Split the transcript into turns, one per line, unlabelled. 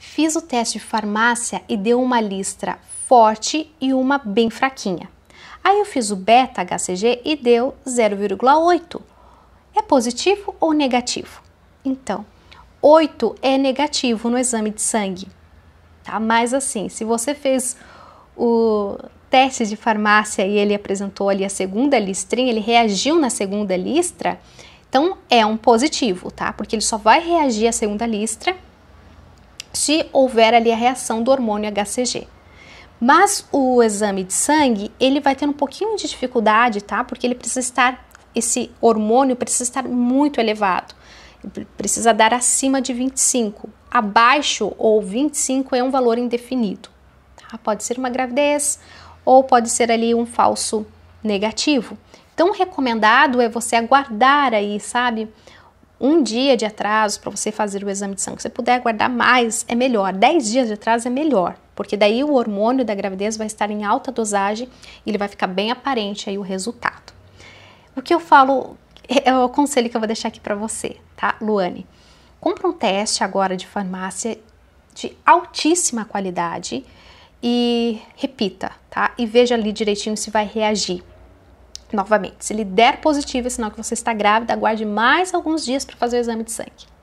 Fiz o teste de farmácia e deu uma listra forte e uma bem fraquinha. Aí eu fiz o beta HCG e deu 0,8. É positivo ou negativo? Então, 8 é negativo no exame de sangue. Tá? Mas assim, se você fez o teste de farmácia e ele apresentou ali a segunda listrinha, ele reagiu na segunda listra, então é um positivo, tá? Porque ele só vai reagir à segunda listra se houver ali a reação do hormônio HCG. Mas o exame de sangue, ele vai ter um pouquinho de dificuldade, tá? Porque ele precisa estar, esse hormônio precisa estar muito elevado. Precisa dar acima de 25. Abaixo ou 25 é um valor indefinido. Tá? Pode ser uma gravidez ou pode ser ali um falso negativo. Então, recomendado é você aguardar aí, sabe, um dia de atraso para você fazer o exame de sangue, se você puder aguardar mais, é melhor. Dez dias de atraso é melhor, porque daí o hormônio da gravidez vai estar em alta dosagem e ele vai ficar bem aparente aí o resultado. O que eu falo é o conselho que eu vou deixar aqui para você, tá, Luane? Compra um teste agora de farmácia de altíssima qualidade e repita, tá? E veja ali direitinho se vai reagir. Novamente, se ele der positivo, é sinal que você está grávida, aguarde mais alguns dias para fazer o exame de sangue.